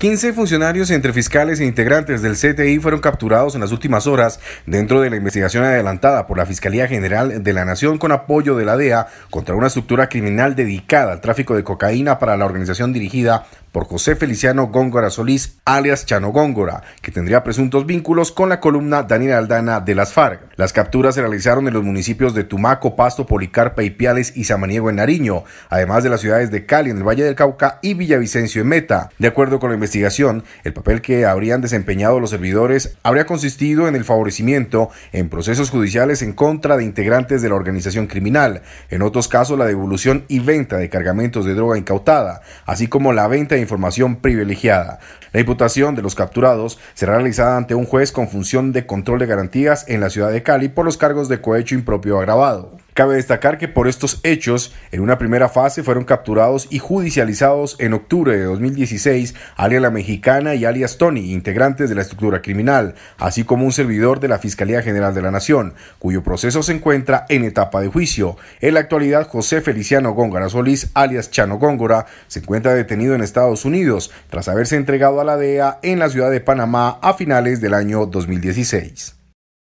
15 funcionarios entre fiscales e integrantes del CTI fueron capturados en las últimas horas dentro de la investigación adelantada por la Fiscalía General de la Nación con apoyo de la DEA contra una estructura criminal dedicada al tráfico de cocaína para la organización dirigida por por José Feliciano Góngora Solís, alias Chano Góngora, que tendría presuntos vínculos con la columna Daniel Aldana de las FARC. Las capturas se realizaron en los municipios de Tumaco, Pasto, Policarpa, y Piales y Samaniego en Nariño, además de las ciudades de Cali en el Valle del Cauca y Villavicencio en Meta. De acuerdo con la investigación, el papel que habrían desempeñado los servidores habría consistido en el favorecimiento en procesos judiciales en contra de integrantes de la organización criminal, en otros casos la devolución y venta de cargamentos de droga incautada, así como la venta de información privilegiada. La imputación de los capturados será realizada ante un juez con función de control de garantías en la ciudad de Cali por los cargos de cohecho impropio agravado. Cabe destacar que por estos hechos, en una primera fase fueron capturados y judicializados en octubre de 2016 alias La Mexicana y alias Tony, integrantes de la estructura criminal, así como un servidor de la Fiscalía General de la Nación, cuyo proceso se encuentra en etapa de juicio. En la actualidad, José Feliciano Góngora Solís, alias Chano Góngora, se encuentra detenido en Estados Unidos tras haberse entregado a la DEA en la ciudad de Panamá a finales del año 2016.